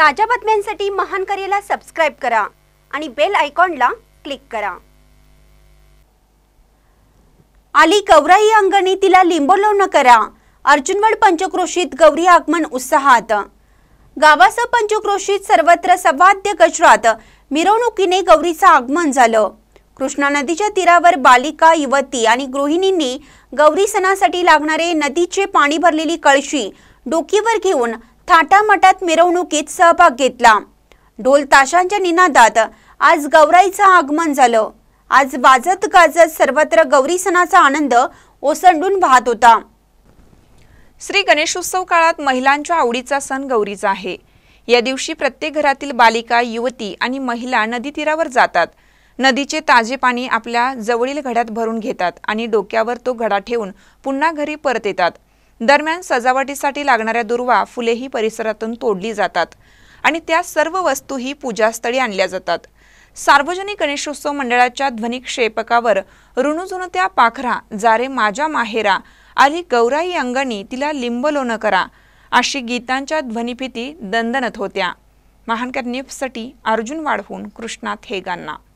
ताज्या बातम्यांसाठी महान करेला सबस्क्राईब करा आणि बेल आयकॉनला क्लिक करा आली गौराई अंगणी तिला न करा अर्जुनवड पंचक्रोशीत गौरी आगमन उत्साहात गावास पंचक्रोशीत सर्वत्र सवाद्य कचरात मिरवणुकीने गौरीचं आगमन झालं कृष्णा नदीच्या तीरावर बालिका युवती आणि गृहिणींनी गौरी सणासाठी लागणारे नदीचे पाणी भरलेली कळशी डोकीवर घेऊन थाटामाटात मिरवणुकीत सहभाग घेतला ढोल ताशांच्या निनादात आज गौराईचं आगमन झालं आज वाजत गाजत सर्वत्र गौरी सणाचा आनंद ओसंडून वाहत होता श्री गणेशोत्सव काळात महिलांच्या आवडीचा सण गौरीचा आहे या दिवशी प्रत्येक घरातील बालिका युवती आणि महिला नदी तीरावर जातात नदीचे ताजे पाणी आपल्या जवळील घड्यात भरून घेतात आणि डोक्यावर तो घडा ठेवून पुन्हा घरी परत येतात दरम्यान सजावटीसाठी लागणाऱ्या दुर्वा फुलेही परिसरातून तोडली जातात आणि त्या सर्व वस्तूही पूजास्थळी आणल्या जातात सार्वजनिक गणेशोत्सव मंडळाच्या ध्वनिक्षेपकावर ऋणुजुनत्या पाखरा जारे माझ्या माहेरा आली गौराई अंगणी तिला लिंबलोन करा अशी गीतांच्या ध्वनिफिती दंदनत होत्या महानकर न्यूजसाठी अर्जुन वाढवून कृष्णा थेगांना